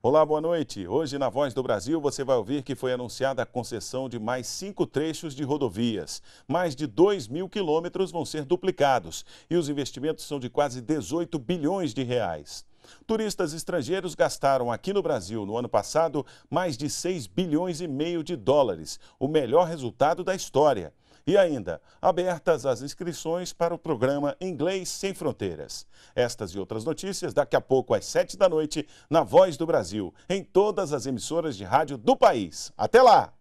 Olá, boa noite. Hoje, na Voz do Brasil, você vai ouvir que foi anunciada a concessão de mais cinco trechos de rodovias. Mais de 2 mil quilômetros vão ser duplicados e os investimentos são de quase 18 bilhões de reais. Turistas estrangeiros gastaram aqui no Brasil no ano passado mais de 6 bilhões e meio de dólares, o melhor resultado da história. E ainda, abertas as inscrições para o programa Inglês Sem Fronteiras. Estas e outras notícias daqui a pouco às 7 da noite na Voz do Brasil, em todas as emissoras de rádio do país. Até lá!